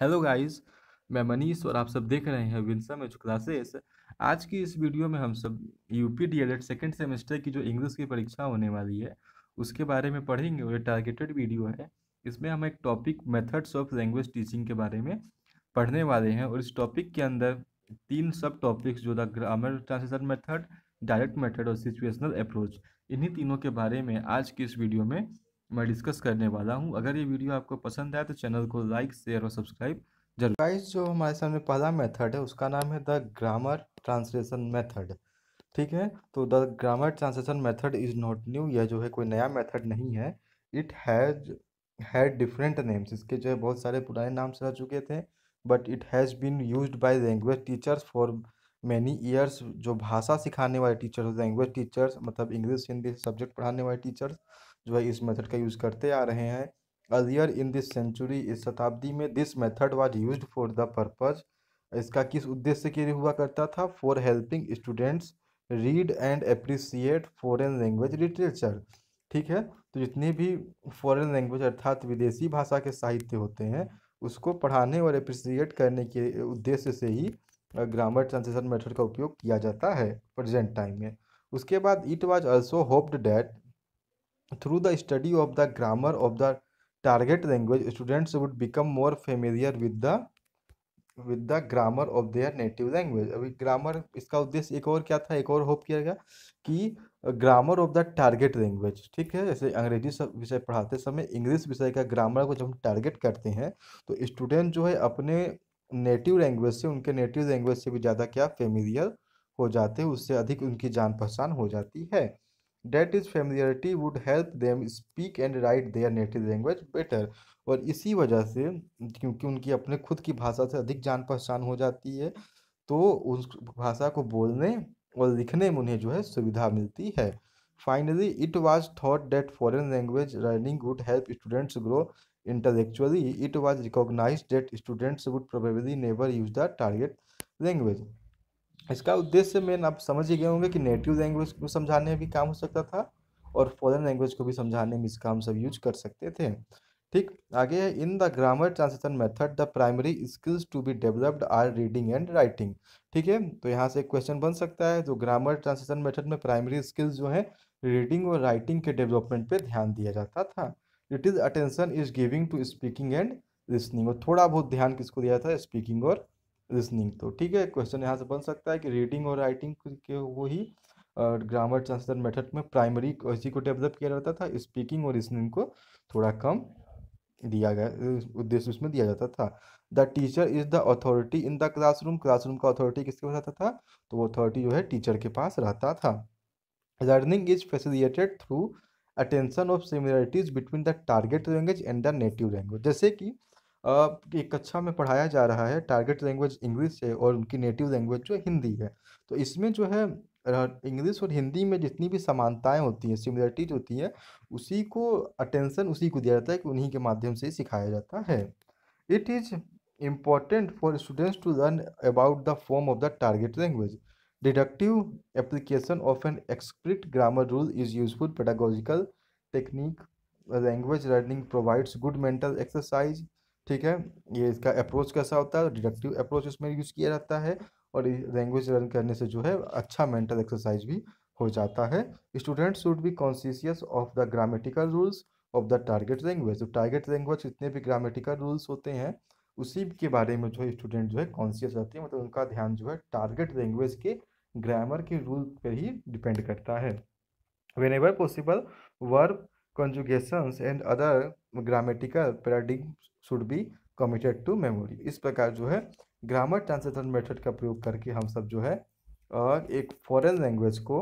hello guys मैं मनीष और आप सब देख रहे हैं विंसम एच क्लासेस आज की इस वीडियो में हम सब यूपी डीएलएड सेकंड सेमेस्टर की जो इंग्लिश की परीक्षा होने वाली है उसके बारे में पढ़ेंगे और ये टारगेटेड वीडियो है इसमें हम एक topic methods of language teaching के बारे में पढ़ने वाले हैं और इस टॉपिक के अंदर तीन सब टॉपिक्स जो the grammar translation method direct method और सिचुएशनल अप्रोच इन्हीं तीनों के बारे में आज की इस वीडियो में मैं डिस्कस करने वाला हूँ अगर ये वीडियो आपको पसंद आए तो चैनल को लाइक शेयर और सब्सक्राइब जरूर गाइस जो हमारे सामने पहला मेथड है उसका नाम है द ग्रामर ट्रांसलेशन मेथड ठीक है तो the grammar translation method is not new यह जो है कोई नया मेथड नहीं है it has had different names इसके जो है बहुत सारे पुराने नाम से रह चुके थे but it has been use by language teachers for many years जो भाषा सिखाने वाले टीचर्स लैंग्वेज टीचर्स मतलब इंग्लिश हिंदी सब्जेक्ट पढ़ाने वाले टीचर्स जो है इस मेथड का यूज़ करते आ रहे हैं अर्लियर इन दिस सेंचुरी इस शताब्दी में this method was use for the purpose इसका किस उद्देश्य के लिए हुआ करता था for helping students read and appreciate foreign language literature ठीक है तो जितने भी फॉरेन लैंग्वेज अर्थात विदेशी भाषा के साहित्य होते हैं उसको पढ़ाने और अप्रिसिएट करने के उद्देश्य से ही ग्रामर ट्रांसलेशन मेथड का उपयोग किया जाता है प्रजेंट टाइम में उसके बाद it was also hoped that through the study of the grammar of the target language students would become more familiar with the with the grammar of their native language अभी grammar इसका उद्देश्य एक और क्या था एक और होप किया गया कि grammar of the target language ठीक है जैसे अंग्रेजी विषय पढ़ाते समय इंग्लिश विषय का ग्रामर को जब हम टारगेट करते हैं तो स्टूडेंट जो है अपने नेटिव लैंग्वेज से उनके नेटिव लैंग्वेज से भी ज़्यादा क्या फेमिलियर हो जाते हैं उससे अधिक उनकी जान पहचान हो जाती है that is familiarity would help them speak and write their native language better और इसी वजह से क्योंकि उनकी अपने खुद की भाषा से अधिक जान पहचान हो जाती है तो उस भाषा को बोलने और लिखने में उन्हें जो है सुविधा मिलती है finally it was thought that foreign language learning would help students grow intellectually it was recognise that students would probably never use the target language इसका उद्देश्य मेन आप समझ ही गए होंगे कि नेटिव लैंग्वेज को समझाने में भी काम हो सकता था और फॉरन लैंग्वेज को भी समझाने में इसका हम सब यूज कर सकते थे ठीक आगे है in the grammar translation method the primary skills to be developed are reading and writing ठीक है तो यहाँ से एक क्वेश्चन बन सकता है तो जो ग्रामर ट्रांसलेशन मेथड में प्राइमरी स्किल्स जो है रीडिंग और राइटिंग के डेवलपमेंट पे ध्यान दिया जाता था it is attention is giving to speaking and listening और थोड़ा बहुत ध्यान किसको दिया था स्पीकिंग और रीजनिंग तो ठीक है क्वेश्चन यहाँ से बन सकता है कि रीडिंग और राइटिंग के वो ही ग्रामर ट्रांसलेट मेथड में प्राइमरी इसी को डेवलप किया जाता था स्पीकिंग और रीजनिंग को थोड़ा कम दिया गया उद्देश्य उसमें दिया जाता था the teacher is the authority in the classroom classroom का अथॉरिटी किसके पास रहता था तो वो अथॉरिटी जो है टीचर के पास रहता था learning is facilitated through attention of similarities between the target language and the native language जैसे कि एक कक्षा अच्छा में पढ़ाया जा रहा है टारगेट लैंग्वेज इंग्लिश है और उनकी नेटिव लैंग्वेज जो है हिंदी है तो इसमें जो है इंग्लिश और हिंदी में जितनी भी समानताएं होती हैं सिमिलरिटीज होती हैं उसी को अटेंशन उसी को दिया जाता है कि उन्हीं के माध्यम से ही सिखाया जाता है it is important for students to learn about the form of the target language deductive application of an explicit grammar rule is useful pedagogical technique language learning provides good mental exercise ठीक है ये इसका approach कैसा होता है deductive approach इसमें use किया जाता है और लैंग्वेज लर्न करने से जो है अच्छा मेंटल एक्सरसाइज भी हो जाता है student should be conscious of the grammatical rules of the target language तो टारगेट लैंग्वेज जितने भी ग्रामेटिकल रूल्स होते हैं उसी के बारे में जो है स्टूडेंट जो है कॉन्शियस रहते हैं मतलब उनका ध्यान जो है टारगेट लैंग्वेज के ग्रामर के रूल पर ही डिपेंड करता है whenever possible verb conjugations and other grammatical paradigms should be committed to memory इस प्रकार जो है ग्रामर ट्रांसलेशन मेथड का प्रयोग करके हम सब जो है एक फॉरेन लैंग्वेज को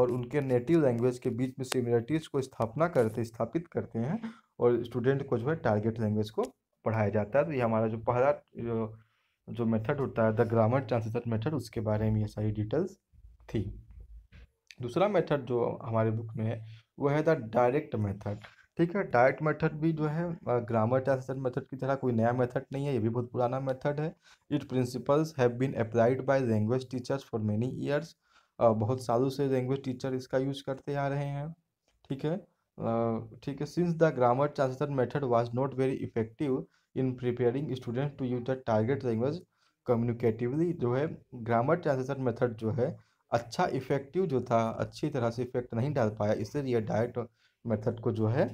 और उनके नेटिव लैंग्वेज के बीच में सिमिलरिटीज़ को स्थापना करते स्थापित करते हैं और स्टूडेंट को जो है टारगेट लैंग्वेज को पढ़ाया जाता है तो ये हमारा जो पहला जो, जो मेथड होता है द ग्रामर ट्रांसलेशन मेथड उसके बारे में ये सारी डिटेल्स थी दूसरा मेथड जो हमारे बुक में है वह है द डायरेक्ट मेथड ठीक है डायरेक्ट मेथड भी जो है ग्रामर ट्रांसलेशन मेथड की तरह कोई नया मेथड नहीं है ये भी बहुत पुराना मेथड है it principles have been applied by language teachers for many years बहुत सालों से लैंग्वेज टीचर इसका यूज करते आ रहे हैं ठीक है ठीक है since the grammar translation method was not very effective in preparing students to use the target language communicatively जो है ग्रामर ट्रांसलेशन मेथड जो है अच्छा इफेक्टिव जो था अच्छी तरह से इफेक्ट नहीं डाल पाया इसलिए डायरेक्ट मेथड को जो है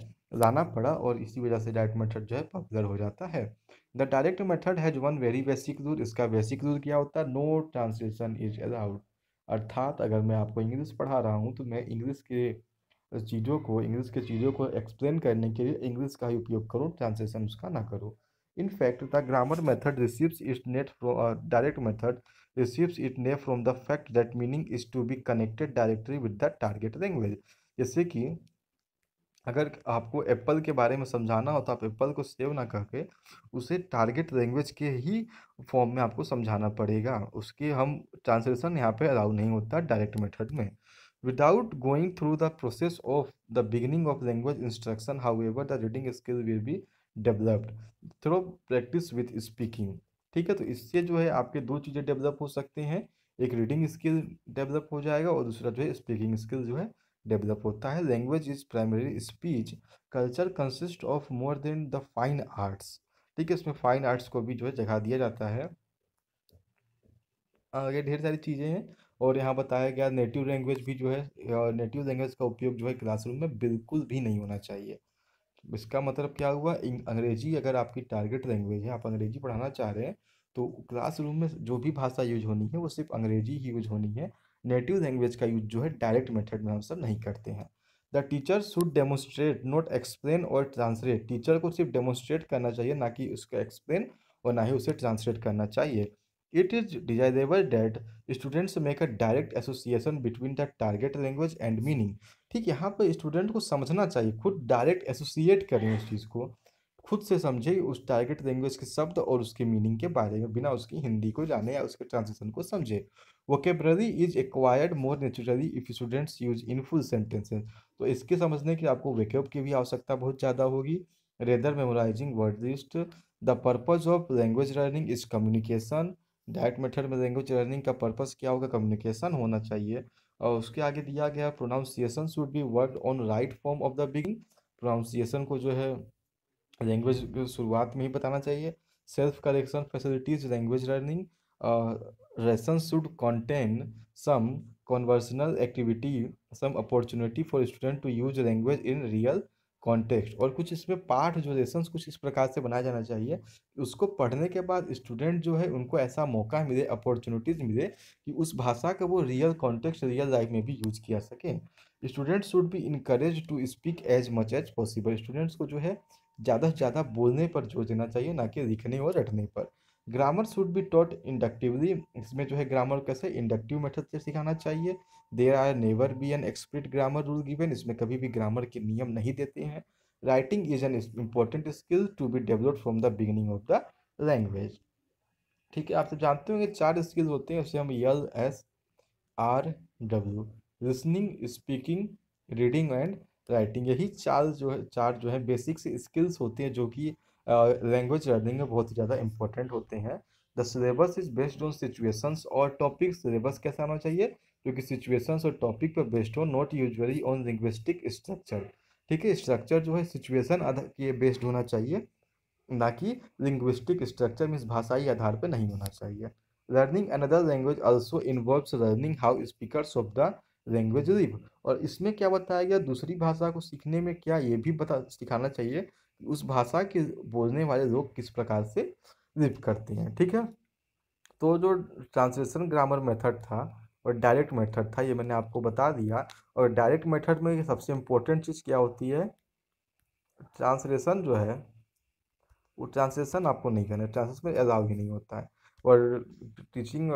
लाना पड़ा और इसी वजह से डायरेक्ट मेथड जो है पॉपुलर हो जाता है the direct method has one very basic rule इसका बेसिक रूल क्या होता है नो ट्रांसलेशन इज अलाउड अर्थात अगर मैं आपको इंग्लिश पढ़ा रहा हूँ तो मैं इंग्लिश के चीज़ों को इंग्लिश के चीज़ों को एक्सप्लेन करने के लिए इंग्लिश का ही उपयोग करूँ ट्रांसलेशन उसका ना करूँ in fact the grammar method receives its name from direct method receives its name from the fact that meaning is to be connected directly with the target language जैसे कि अगर आपको एप्पल के बारे में समझाना हो तो आप एप्पल को सेव ना करके उसे टारगेट लैंग्वेज के ही फॉर्म में आपको समझाना पड़ेगा उसके हम ट्रांसलेशन यहाँ पे अलाउ नहीं होता डायरेक्ट मेथड में without going through the process of the beginning of language instruction however the reading skill will be developed through practice with speaking ठीक है तो इससे जो है आपके दो चीज़ें डेवलप हो सकते हैं एक रीडिंग स्किल डेवलप हो जाएगा और दूसरा जो है स्पीकिंग स्किल जो है डेवलप होता है language is primary speech culture consist of more than the fine arts ठीक है इसमें फाइन आर्ट्स को भी जो है जगह दिया जाता है आगे ढेर सारी चीज़ें हैं और यहाँ बताया गया नेटिव लैंग्वेज भी जो है नेटिव लैंग्वेज का उपयोग जो है क्लासरूम में बिल्कुल भी नहीं होना चाहिए इसका मतलब क्या हुआ अंग्रेजी अगर आपकी टारगेट लैंग्वेज है आप अंग्रेजी पढ़ाना चाह रहे हैं तो क्लासरूम में जो भी भाषा यूज होनी है वो सिर्फ अंग्रेजी ही यूज होनी है नेटिव लैंग्वेज का यूज जो है डायरेक्ट मेथड में हम सब नहीं करते हैं the teacher should demonstrate not explain और ट्रांसलेट टीचर को सिर्फ डेमोस्ट्रेट करना चाहिए ना कि उसको एक्सप्लेन और ना ही उसे ट्रांसलेट करना चाहिए it is desirable that students make a direct association between the target language and meaning ठीक यहाँ पर स्टूडेंट को समझना चाहिए खुद डायरेक्ट एसोसिएट करें उस चीज़ को खुद से समझे उस टारगेट लैंग्वेज के शब्द और उसके मीनिंग के बारे में बिना उसकी हिंदी को जाने या उसके ट्रांसलेशन को समझे vocabulary is acquired more naturally if students use in full sentences तो इसके समझने की आपको वेकअप की भी आवश्यकता बहुत ज़्यादा होगी rather memorising word list the purpose of language learning is communication direct method में लैंग्वेज लर्निंग का पर्पज़ क्या होगा कम्युनिकेशन होना चाहिए और उसके आगे दिया गया pronunciation should be work on right form of the begin pronunciation को जो है लैंग्वेज शुरुआत में ही बताना चाहिए self correction facilities language learning lessons should contain some conversational activity some opportunity for student to use language in real context और कुछ इसमें पार्ट जो लेसन कुछ इस प्रकार से बनाया जाना चाहिए कि उसको पढ़ने के बाद स्टूडेंट जो है उनको ऐसा मौका मिले अपॉर्चुनिटीज़ मिले कि उस भाषा का वो रियल कॉन्टेक्स्ट रियल लाइफ में भी यूज किया सकें student should be encourage to speak as much as possible students को जो है ज़्यादा से ज़्यादा बोलने पर जोर देना चाहिए ना कि लिखने और रटने पर grammar should be taught inductively इसमें जो है ग्रामर कैसे इंडक्टिव मेथड से सिखाना चाहिए there are never be an explicit grammar rule given इसमें कभी भी ग्रामर के नियम नहीं देते हैं writing is an important skill to be develop from the beginning of the language ठीक है आप सब जानते होंगे चार स्किल होते हैं उसे हम L S R W listening speaking reading and writing यही चार जो है चार जो है बेसिक्स स्किल्स होते हैं जो कि लैंग्वेज लर्निंग में बहुत ही ज़्यादा इंपॉर्टेंट होते हैं the syllabus is based on situations और टॉपिक सिलेबस कैसा होना चाहिए जो कि सिचुएशंस और टॉपिक पर बेस्ड हो not usually on linguistic structure ठीक है स्ट्रक्चर जो है सिचुएशन के बेस्ड होना चाहिए ना कि लिंग्विस्टिक स्ट्रक्चर में इस भाषाई आधार पर नहीं होना चाहिए learning another language also involve learning how speakers of the language live और इसमें क्या बताया गया दूसरी भाषा को सीखने में क्या ये भी बता सिखाना चाहिए उस भाषा के बोलने वाले लोग किस प्रकार से लिव करते हैं ठीक है तो जो ट्रांसलेशन ग्रामर मेथड था और डायरेक्ट मेथड था ये मैंने आपको बता दिया और डायरेक्ट मेथड में सबसे इम्पोर्टेंट चीज़ क्या होती है ट्रांसलेशन जो है वो ट्रांसलेशन आपको नहीं करना ट्रांसलेशन में अलाउ ही नहीं होता है और टीचिंग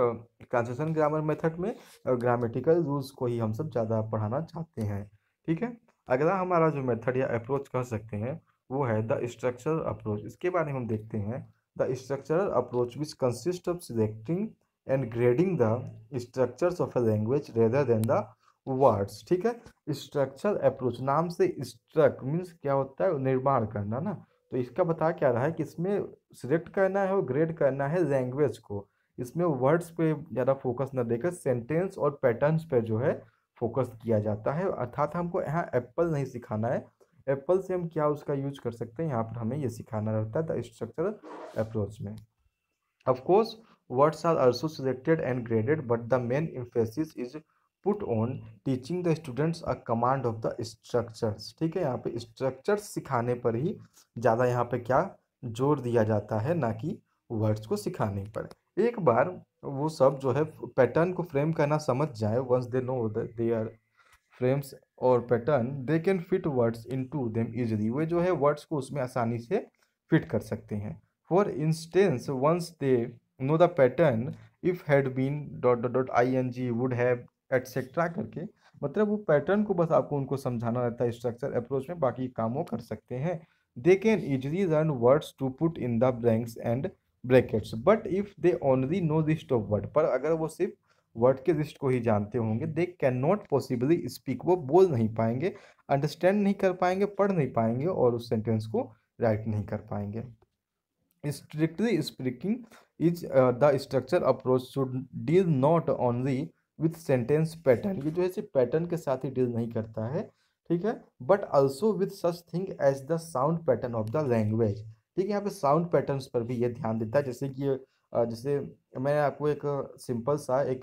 ट्रांसलेशन ग्रामर मेथड में ग्रामेटिकल रूल्स को ही हम सब ज़्यादा पढ़ाना चाहते हैं ठीक है अगला हमारा जो मेथड या अप्रोच कह सकते हैं वो है द स्ट्रक्चरल अप्रोच इसके बारे में हम देखते हैं the structural approach which consist of selecting and grading the structures of a language rather than the words ठीक है स्ट्रक्चरल अप्रोच नाम से स्ट्रक मीन्स क्या होता है निर्माण करना ना तो इसका बता क्या रहा है कि इसमें सिलेक्ट करना है और ग्रेड करना है लैंग्वेज को इसमें वर्ड्स पे ज़्यादा फोकस ना देकर सेंटेंस और पैटर्न्स पे जो है फोकस किया जाता है अर्थात हमको यहाँ एप्पल नहीं सिखाना है एप्पल से हम क्या उसका यूज कर सकते हैं यहाँ पर हमें ये सिखाना रहता है द अप्रोच में of course words are also selected and graded but the main emphasis is put on teaching the students a command of the structures ठीक है यहाँ पे स्ट्रक्चर्स सिखाने पर ही ज़्यादा यहाँ पे क्या जोर दिया जाता है ना कि वर्ड्स को सिखाने पर एक बार वो सब जो है पैटर्न को फ्रेम करना समझ जाए once they know they are frames और pattern they can fit words into them easily वे जो है वर्ड्स को उसमें आसानी से फिट कर सकते हैं for instance once they know the pattern if had been dot dot dot I N G would have etcetera करके मतलब वो पैटर्न को बस आपको उनको समझाना रहता है स्ट्रक्चर अप्रोच में बाकी काम वो कर सकते हैं they can easily learn words to put in the blanks and brackets but if they only know list of word पर अगर वो सिर्फ वर्ड के लिस्ट को ही जानते होंगे they can not possibly speak वो बोल नहीं पाएंगे अंडरस्टैंड नहीं कर पाएंगे पढ़ नहीं पाएंगे और उस सेंटेंस को राइट नहीं कर पाएंगे strictly speaking is the structure approach should deal not only with sentence pattern ये जो है सिर्फ पैटर्न के साथ ही डील नहीं करता है ठीक है but also with such thing as the sound pattern of the language ठीक है यहाँ पे साउंड पैटर्न्स पर भी ये ध्यान देता है जैसे कि uh, जैसे तो मैं आपको एक सिंपल सा एक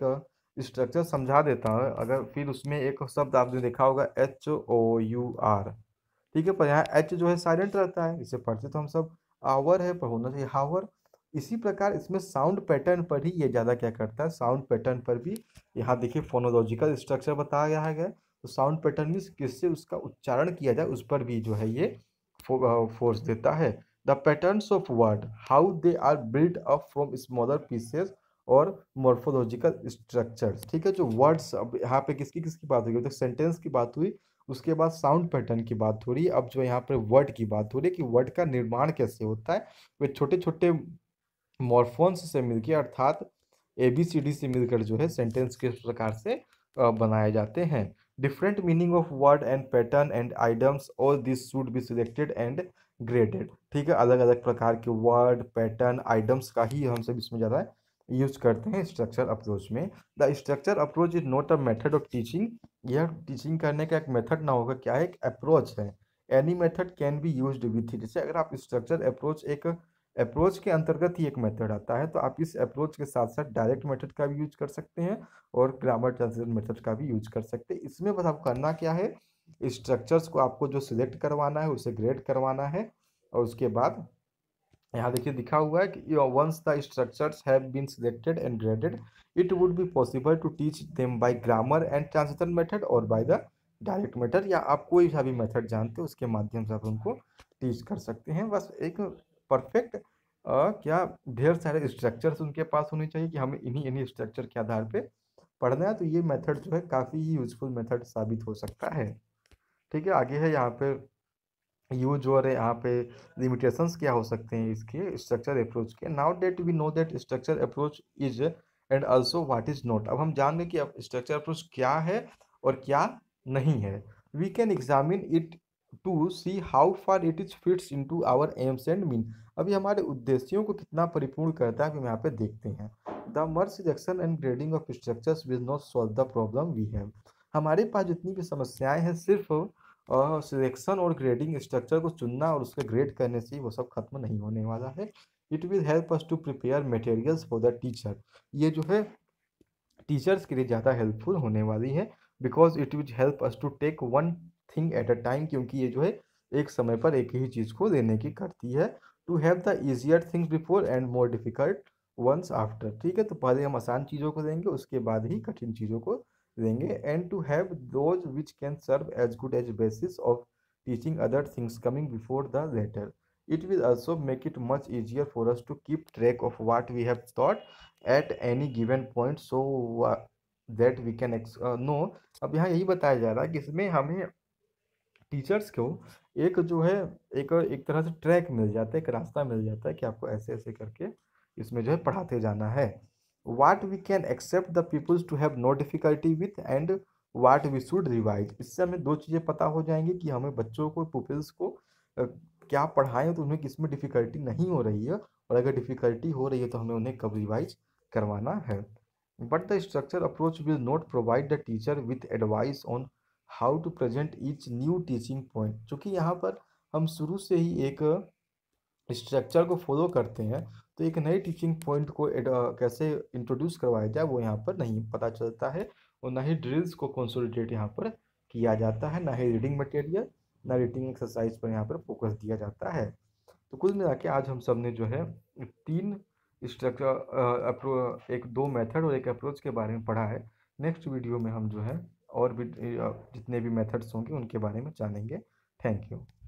स्ट्रक्चर समझा देता हूँ अगर फिर उसमें एक शब्द आपने देखा होगा एच ओ यू आर ठीक है पर यहाँ एच जो है साइलेंट रहता है इसे पढ़ते तो हम सब आवर है पर होना चाहिए हावर इसी प्रकार इसमें साउंड पैटर्न पर ही ये ज़्यादा क्या करता है साउंड पैटर्न पर भी यहाँ देखिए फोनोलॉजिकल स्ट्रक्चर बताया गया है तो साउंड पैटर्न मीन्स किससे उसका उच्चारण किया जाए उस पर भी जो है ये फो, फोर्स देता है the patterns of word how they are built up from smaller pieces और morphological स्ट्रक्चर ठीक है जो वर्ड्स अब यहाँ पे किसकी किसकी बात हुई तो सेंटेंस की बात हुई उसके बाद साउंड पैटर्न की बात हो रही है अब जो यहाँ पर वर्ड की बात हो रही है कि वर्ड का निर्माण कैसे होता है वे छोटे छोटे मॉर्फोन्स से मिलकर अर्थात ए बी सी डी से मिलकर जो है सेंटेंस किस प्रकार से बनाए जाते हैं different meaning of word and pattern and items all this should be selected and graded ठीक है अलग अलग प्रकार के वर्ड पैटर्न आइटम्स का ही हम सब इसमें ज़्यादा यूज करते हैं स्ट्रक्चर अप्रोच में the structure approach is not a method of teaching यह टीचिंग करने का एक मेथड ना होगा क्या है एक अप्रोच है any method can be use with जैसे अगर आप स्ट्रक्चर अप्रोच एक अप्रोच के अंतर्गत ही एक मेथड आता है तो आप इस अप्रोच के साथ साथ डायरेक्ट मेथड का भी यूज कर सकते हैं और ग्रामर ट्रांसलेट मेथड का भी यूज कर सकते हैं इसमें बस आप करना क्या है स्ट्रक्चर्स को आपको जो सिलेक्ट करवाना है उसे ग्रेड करवाना है और उसके बाद यहाँ देखिए दिखा हुआ है कि once the structures have been selected and graded it would be possible to teach them by grammar and translator method और बाय द डायरेक्ट मेथड या आप कोई सा भी मेथड जानते हो उसके माध्यम से आप उनको टीच कर सकते हैं बस एक परफेक्ट क्या ढेर सारे स्ट्रक्चर्स उनके पास होने चाहिए कि हमें इन्हीं इन्हीं स्ट्रक्चर के आधार पर पढ़ना है तो ये मेथड जो है काफ़ी ही यूजफुल मेथड साबित हो सकता है ठीक है आगे है यहाँ पे यूज और यहाँ पे लिमिटेशंस क्या हो सकते हैं इसके स्ट्रक्चर अप्रोच के now that we know that structure approach is and also what is not अब हम जान लें कि अब स्ट्रक्चर अप्रोच क्या है और क्या नहीं है we can examine it to see how far it is fits into our aims and mean अभी हमारे उद्देश्यों को कितना परिपूर्ण करता है हम यहाँ पे देखते हैं द मर्स and grading of structure will not solve the problem we have हमारे पास जितनी भी समस्याएं हैं सिर्फ सिलेक्शन और ग्रेडिंग स्ट्रक्चर को चुनना और उसके ग्रेड करने से वो सब खत्म नहीं होने वाला है it will help us to prepare materials for the teacher ये जो है टीचर्स के लिए ज़्यादा हेल्पफुल होने वाली है because it will help us to take one thing at a time क्योंकि ये जो है एक समय पर एक ही चीज़ को लेने की करती है to have the easier things before and more difficult ones after ठीक है तो पहले हम आसान चीज़ों को देंगे उसके बाद ही कठिन चीज़ों को देंगे and to have those which can serve as good as basis of teaching other things coming before the later it will also make it much easier for us to keep track of what we have thought at any given point so that we can एक्स know अब यहाँ यही बताया जा रहा है कि इसमें हमें टीचर्स को एक जो है एक एक तरह से ट्रैक मिल जाता है एक रास्ता मिल जाता है कि आपको ऐसे ऐसे करके इसमें जो है पढ़ाते जाना है what we can accept the peoples to have no difficulty with and what we should revise इससे हमें दो चीज़ें पता हो जाएंगी कि हमें बच्चों को पीपल्स को क्या पढ़ाएं तो उन्हें किस में डिफ़िकल्टी नहीं हो रही है और अगर डिफ़िकल्टी हो रही है तो हमें उन्हें कब रिवाइज करवाना है but the structure approach will not provide the teacher with advice on how to present each new teaching point चूँकि यहाँ पर हम शुरू से ही एक स्ट्रक्चर को फॉलो करते हैं तो एक नए टीचिंग पॉइंट को एड, कैसे इंट्रोड्यूस करवाया जाए वो यहाँ पर नहीं पता चलता है और ना ही ड्रिल्स को कंसोलिडेट यहाँ पर किया जाता है ना ही रीडिंग मटेरियल ना रीडिंग एक्सरसाइज पर यहाँ पर फोकस दिया जाता है तो कुल मिला के आज हम सब ने जो है तीन स्ट्रक्चर अप्रो एक दो मेथड और एक अप्रोच के बारे में पढ़ा है नेक्स्ट वीडियो में हम जो है और भी जितने भी मेथड्स होंगे उनके बारे में जानेंगे थैंक यू